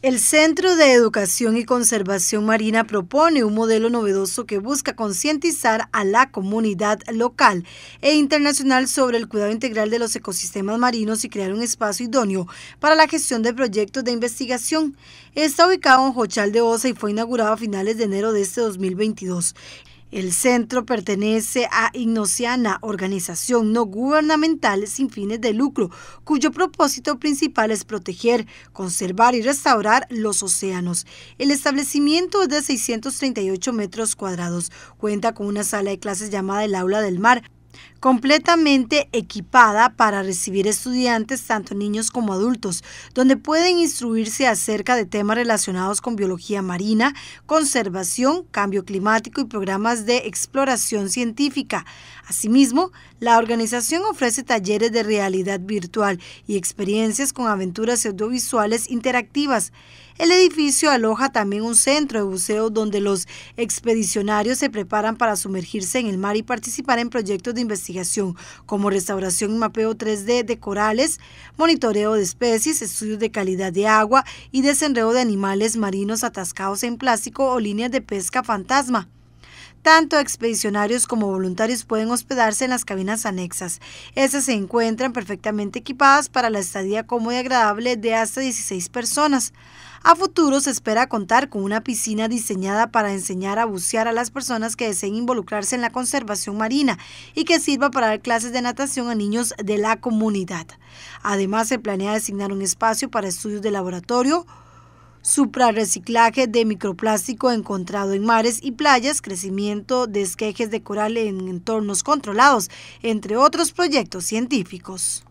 El Centro de Educación y Conservación Marina propone un modelo novedoso que busca concientizar a la comunidad local e internacional sobre el cuidado integral de los ecosistemas marinos y crear un espacio idóneo para la gestión de proyectos de investigación. Está ubicado en Jochal de Osa y fue inaugurado a finales de enero de este 2022. El centro pertenece a Ignociana, organización no gubernamental sin fines de lucro, cuyo propósito principal es proteger, conservar y restaurar los océanos. El establecimiento es de 638 metros cuadrados. Cuenta con una sala de clases llamada el Aula del Mar, completamente equipada para recibir estudiantes, tanto niños como adultos, donde pueden instruirse acerca de temas relacionados con biología marina, conservación, cambio climático y programas de exploración científica. Asimismo, la organización ofrece talleres de realidad virtual y experiencias con aventuras audiovisuales interactivas. El edificio aloja también un centro de buceo donde los expedicionarios se preparan para sumergirse en el mar y participar en proyectos de investigación como restauración y mapeo 3D de corales, monitoreo de especies, estudios de calidad de agua y desenredo de animales marinos atascados en plástico o líneas de pesca fantasma. Tanto expedicionarios como voluntarios pueden hospedarse en las cabinas anexas. Estas se encuentran perfectamente equipadas para la estadía cómoda y agradable de hasta 16 personas. A futuro se espera contar con una piscina diseñada para enseñar a bucear a las personas que deseen involucrarse en la conservación marina y que sirva para dar clases de natación a niños de la comunidad. Además, se planea designar un espacio para estudios de laboratorio, suprarreciclaje de microplástico encontrado en mares y playas, crecimiento de esquejes de coral en entornos controlados, entre otros proyectos científicos.